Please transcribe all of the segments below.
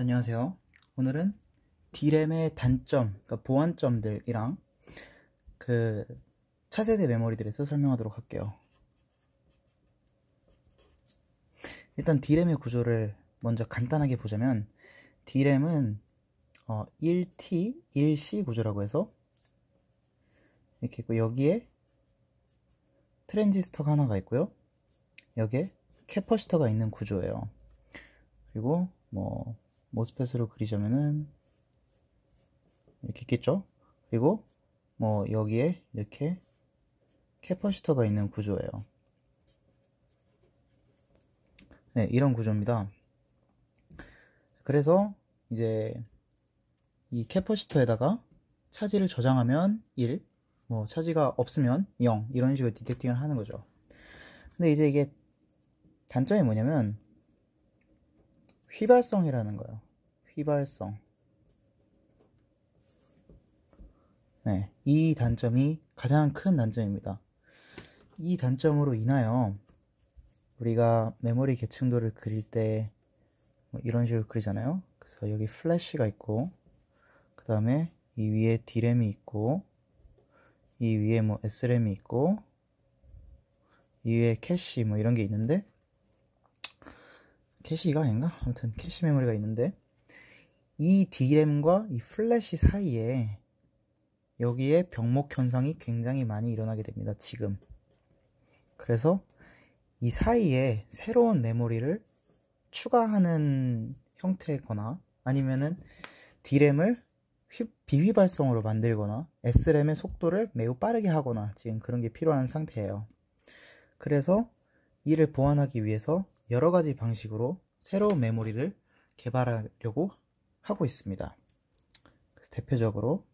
안녕하세요. 오늘은 디램의 단점, 그러니까 보안점들이랑그 차세대 메모리들에서 설명하도록 할게요. 일단 디램의 구조를 먼저 간단하게 보자면 디램은 어, 1T, 1C 구조라고 해서 이렇게 있고 여기에 트랜지스터가 하나가 있고요. 여기에 캐퍼시터가 있는 구조예요. 그리고 뭐 모스펫으로 그리자면은 이렇게 있겠죠? 그리고 뭐 여기에 이렇게 캐퍼시터가 있는 구조예요. 네, 이런 구조입니다. 그래서 이제 이 캐퍼시터에다가 차지를 저장하면 1, 뭐 차지가 없으면 0 이런 식으로 디텍팅을 하는 거죠. 근데 이제 이게 단점이 뭐냐면 휘발성이라는 거예요. 휘발성. 네, 이 단점이 가장 큰 단점입니다. 이 단점으로 인하여 우리가 메모리 계층도를 그릴 때뭐 이런 식으로 그리잖아요. 그래서 여기 플래시가 있고, 그 다음에 이 위에 D램이 있고, 이 위에 뭐 S램이 있고, 이 위에 캐시 뭐 이런 게 있는데 캐시 가 아닌가? 아무튼 캐시 메모리가 있는데 이 D램과 이 플래시 사이에 여기에 병목 현상이 굉장히 많이 일어나게 됩니다. 지금. 그래서 이 사이에 새로운 메모리를 추가하는 형태거나 아니면은 D램을 비휘 발성으로 만들거나 S램의 속도를 매우 빠르게 하거나 지금 그런 게 필요한 상태예요. 그래서 이를 보완하기 위해서 여러 가지 방식으로 새로운 메모리를 개발하려고 하고 있습니다. 그래서 대표적으로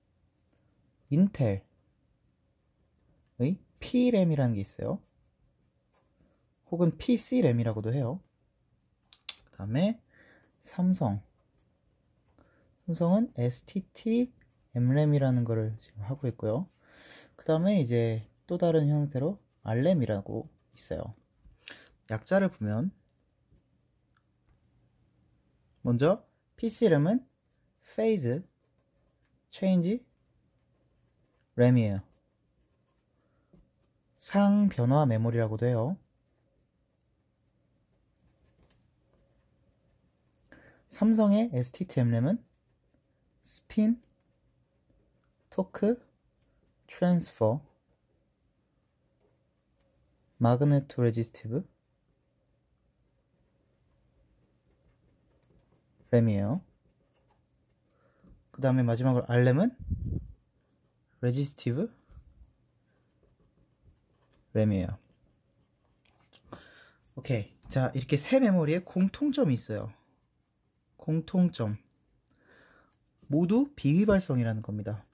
인텔의 PRAM이라는 게 있어요. 혹은 PCRAM이라고도 해요. 그 다음에 삼성. 삼성은 STT MRAM이라는 거를 지금 하고 있고요. 그 다음에 이제 또 다른 형태로 RAM이라고 있어요. 약자를 보면 먼저 PC 름은 phase, change, r a m 이에요상 변화 메모리라고도 해요. 삼성의 STTM 램은 Spin Transfer Torque Magneto r e 네 i s t i 티브 램이에요. 그 다음에 마지막으로 알램은 레지스티브 램이에요. 오케이. 자, 이렇게 세 메모리에 공통점이 있어요. 공통점. 모두 비위발성이라는 겁니다.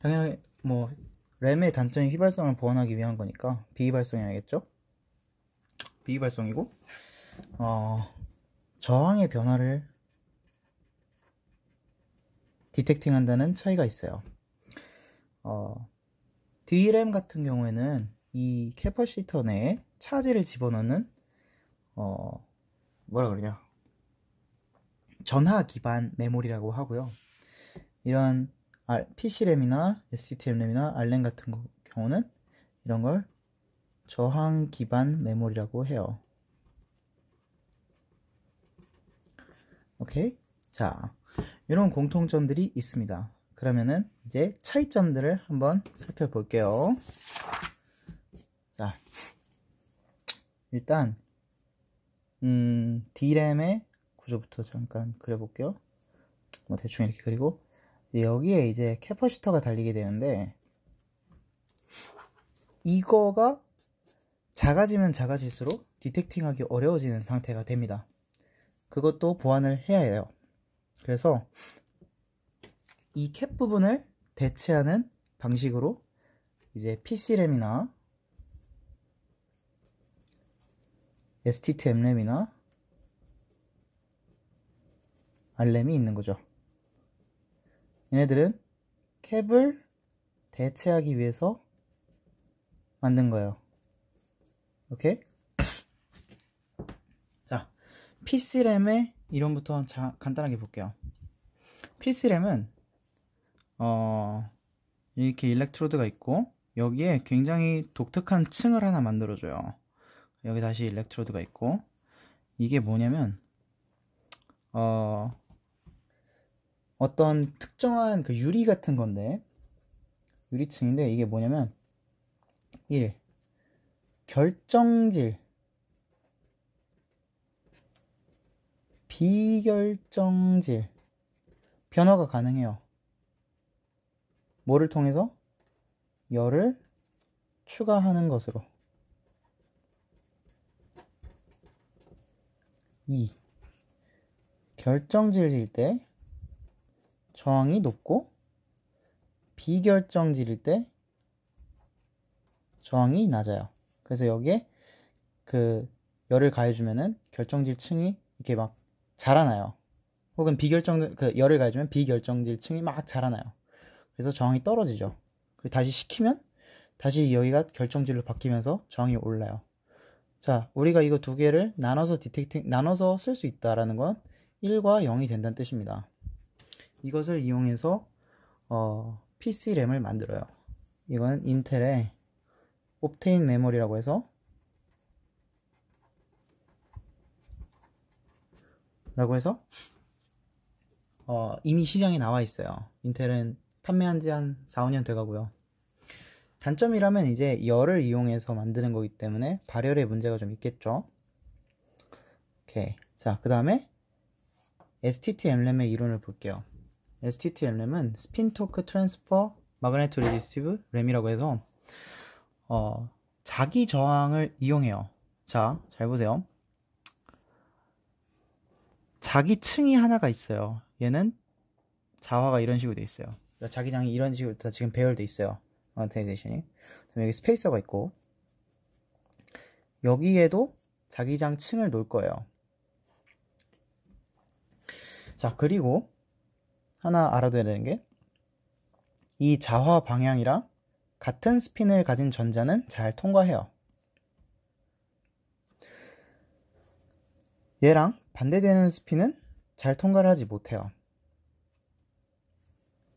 당연히 뭐 램의 단점이 휘발성을 보완하기 위한 거니까 비위발성이야겠죠비위발성이고 어, 저항의 변화를 디텍팅한다는 차이가 있어요. 어, DRAM 같은 경우에는 이 캐퍼시터 내에 차지를 집어넣는 어, 뭐라 그러냐 전화 기반 메모리라고 하고요. 이런 PC램이나 STM램이나 RRAM 같은 경우는 이런 걸 저항 기반 메모리라고 해요. 오케이? 자, 이런 공통점들이 있습니다. 그러면은 이제 차이점들을 한번 살펴볼게요. 자, 일단 음, D램의 구조부터 잠깐 그려볼게요. 뭐 대충 이렇게 그리고 여기에 이제 캐퍼시터가 달리게 되는데 이거가 작아지면 작아질수록 디텍팅하기 어려워지는 상태가 됩니다. 그것도 보완을 해야 해요. 그래서 이 캡 부분을 대체하는 방식으로 이제 PC램이나 STTM램이나 r r m 이 있는 거죠. 얘네들은 캡을 대체하기 위해서 만든 거예요. 오케이? PC램의 이론부터 자, 간단하게 볼게요. PC램은 어, 이렇게 일렉트로드가 있고 여기에 굉장히 독특한 층을 하나 만들어줘요. 여기 다시 일렉트로드가 있고 이게 뭐냐면 어, 어떤 특정한 그 유리 같은 건데 유리층인데 이게 뭐냐면 1. 결정질 비결정질 변화가 가능해요. 뭐를 통해서? 열을 추가하는 것으로. 2. 결정질일 때 저항이 높고 비결정질일 때 저항이 낮아요. 그래서 여기에 그 열을 가해주면은 결정질 층이 이렇게 막 자라나요. 혹은 비결정 그 열을 가지면 비결정질층이 막 자라나요. 그래서 저항이 떨어지죠. 그리고 다시 식히면 다시 여기가 결정질로 바뀌면서 저항이 올라요. 자, 우리가 이거 두 개를 나눠서 디텍팅 나눠서 쓸 수 있다라는 건 1과 0이 된다는 뜻입니다. 이것을 이용해서 어, PC램을 만들어요. 이건 인텔의 옵테인 메모리라고 해서 라고 해서 어, 이미 시장에 나와 있어요. 인텔은 판매한 지 한 4, 5년 돼가고요. 단점이라면 이제 열을 이용해서 만드는 거기 때문에 발열에 문제가 좀 있겠죠. 오케이. 자, 그 다음에 STT l m 의 이론을 볼게요. STT l m 은 스핀 토크 트랜스퍼 마그네토 레지스티브 램이라고 해서 어, 자기 저항을 이용해요. 자, 잘 보세요. 자기 층이 하나가 있어요. 얘는 자화가 이런 식으로 돼 있어요. 그러니까 자기장이 이런 식으로 다 지금 배열돼 있어요. 언테이제이션이. 여기 스페이서가 있고 여기에도 자기장 층을 놓을 거예요. 자, 그리고 하나 알아둬야 되는 게 이 자화 방향이랑 같은 스핀을 가진 전자는 잘 통과해요. 얘랑 반대되는 스피는 잘 통과를 하지 못해요.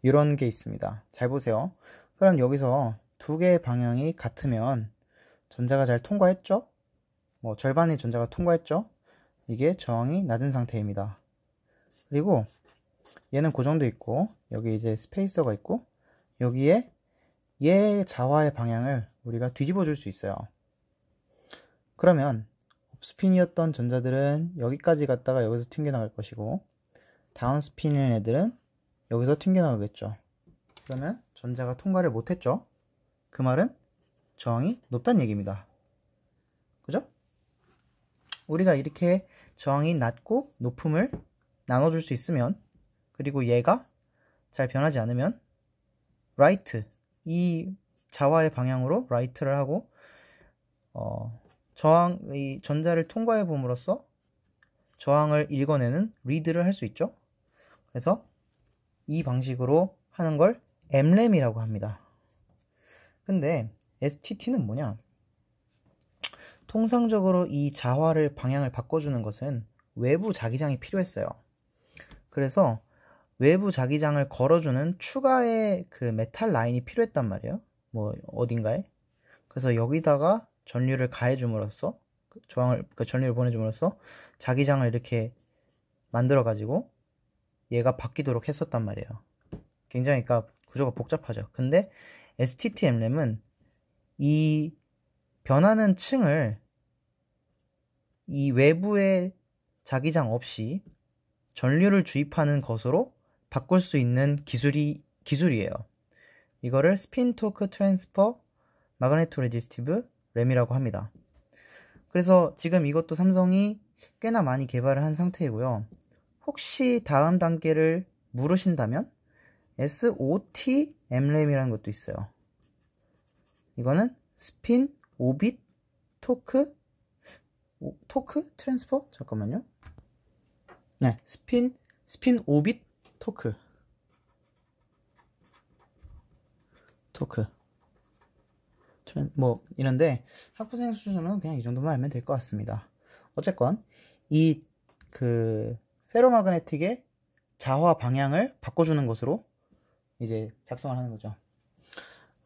이런 게 있습니다. 잘 보세요. 그럼 여기서 두 개의 방향이 같으면 전자가 잘 통과했죠? 뭐 절반의 전자가 통과했죠? 이게 저항이 낮은 상태입니다. 그리고 얘는 고정도 그 있고 여기 이제 스페이서가 있고 여기에 얘 자화의 방향을 우리가 뒤집어 줄 수 있어요. 그러면 업스핀이었던 전자들은 여기까지 갔다가 여기서 튕겨나갈 것이고 다운스핀인 애들은 여기서 튕겨나가겠죠. 그러면 전자가 통과를 못했죠. 그 말은 저항이 높다는 얘기입니다. 그죠? 우리가 이렇게 저항이 낮고 높음을 나눠줄 수 있으면 그리고 얘가 잘 변하지 않으면 라이트 이 자화의 방향으로 라이트를 하고 어, 저항 이 전자를 통과해 봄으로써 저항을 읽어내는 리드를 할 수 있죠. 그래서 이 방식으로 하는 걸 MRAM이라고 합니다. 근데 STT는 뭐냐? 통상적으로 이 자화를 방향을 바꿔주는 것은 외부 자기장이 필요했어요. 그래서 외부 자기장을 걸어주는 추가의 그 메탈 라인이 필요했단 말이에요. 뭐 어딘가에. 그래서 여기다가 전류를 가해줌으로써 그 저항을 그 전류를 보내줌으로써 자기장을 이렇게 만들어 가지고 얘가 바뀌도록 했었단 말이에요. 굉장히 그러니까 구조가 복잡하죠. 근데 s t t m m 은이 변하는 층을 이 외부의 자기장 없이 전류를 주입하는 것으로 바꿀 수 있는 기술이 기술이에요. 이거를 스핀 토크 트랜스퍼 마그네토 레지스티브 램이라고 합니다. 그래서 지금 이것도 삼성이 꽤나 많이 개발을 한 상태이고요. 혹시 다음 단계를 물으신다면 SOT MRAM이라는 것도 있어요. 이거는 스핀, 오빗, 토크, 오, 토크? 트랜스퍼? 잠깐만요. 네, 스핀, 스핀 오빗, 토크. 토크. 뭐 이런데 학부생 수준으로는 그냥 이 정도만 알면 될 것 같습니다. 어쨌건 이 그 페로마그네틱의 자화 방향을 바꿔주는 것으로 이제 작성을 하는 거죠.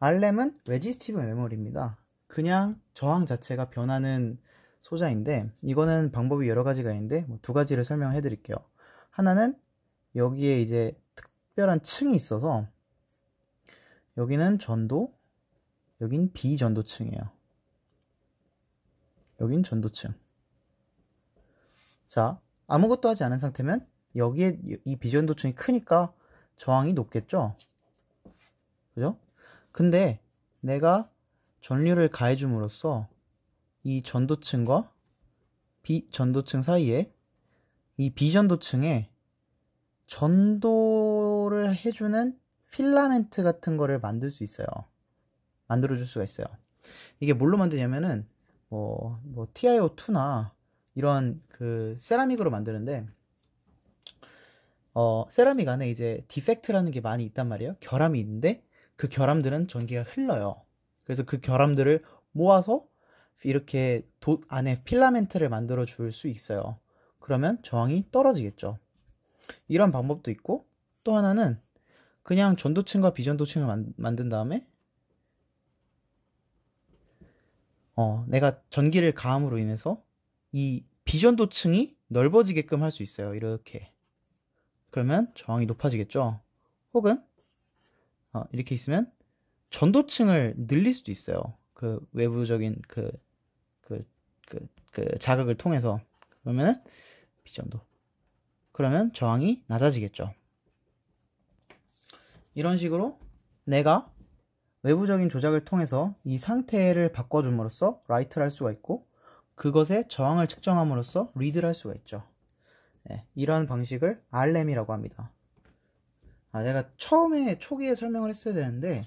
RM은 레지스티브 메모리입니다. 그냥 저항 자체가 변하는 소자인데 이거는 방법이 여러 가지가 있는데 뭐두 가지를 설명해 드릴게요. 하나는 여기에 이제 특별한 층이 있어서 여기는 전도, 여긴 비전도층이에요. 여긴 전도층. 자, 아무것도 하지 않은 상태면 여기에 이 비전도층이 크니까 저항이 높겠죠? 그죠? 근데 내가 전류를 가해줌으로써 이 전도층과 비전도층 사이에 이 비전도층에 전도를 해주는 필라멘트 같은 거를 만들 수 있어요. 만들어 줄 수가 있어요. 이게 뭘로 만드냐면은 뭐, 뭐 TiO2나 이런 그 세라믹으로 만드는데 어, 세라믹 안에 이제 디펙트라는 게 많이 있단 말이에요. 결함이 있는데 그 결함들은 전기가 흘러요. 그래서 그 결함들을 모아서 이렇게 돛 안에 필라멘트를 만들어 줄 수 있어요. 그러면 저항이 떨어지겠죠. 이런 방법도 있고 또 하나는 그냥 전도층과 비전도층을 만, 든 다음에 어, 내가 전기를 가함으로 인해서 이 비전도층이 넓어지게끔 할 수 있어요. 이렇게. 그러면 저항이 높아지겠죠. 혹은 어, 이렇게 있으면 전도층을 늘릴 수도 있어요. 그 외부적인 그, 그, 그, 그 자극을 통해서. 그러면 비전도. 그러면 저항이 낮아지겠죠. 이런 식으로 내가 외부적인 조작을 통해서 이 상태를 바꿔줌으로써 라이트를 할 수가 있고 그것의 저항을 측정함으로써 리드를 할 수가 있죠. 네, 이런 방식을 r l m 이라고 합니다. 아, 내가 처음에 초기에 설명을 했어야 되는데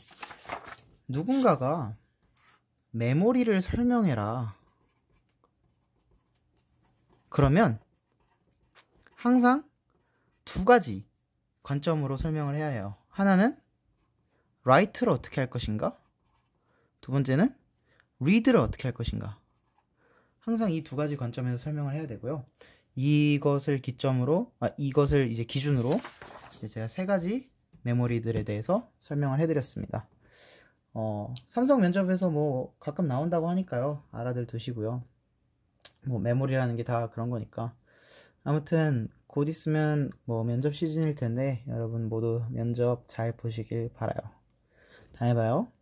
누군가가 메모리를 설명해라. 그러면 항상 두 가지 관점으로 설명을 해야 해요. 하나는 write를 어떻게 할 것인가? 두 번째는 read를 어떻게 할 것인가? 항상 이 두 가지 관점에서 설명을 해야 되고요. 이것을 기점으로, 아, 이것을 이제 기준으로 이제 제가 세 가지 메모리들에 대해서 설명을 해드렸습니다. 어, 삼성 면접에서 뭐 가끔 나온다고 하니까요. 알아들 두시고요. 뭐 메모리라는 게 다 그런 거니까. 아무튼 곧 있으면 뭐 면접 시즌일 텐데 여러분 모두 면접 잘 보시길 바라요. Hi, Bao.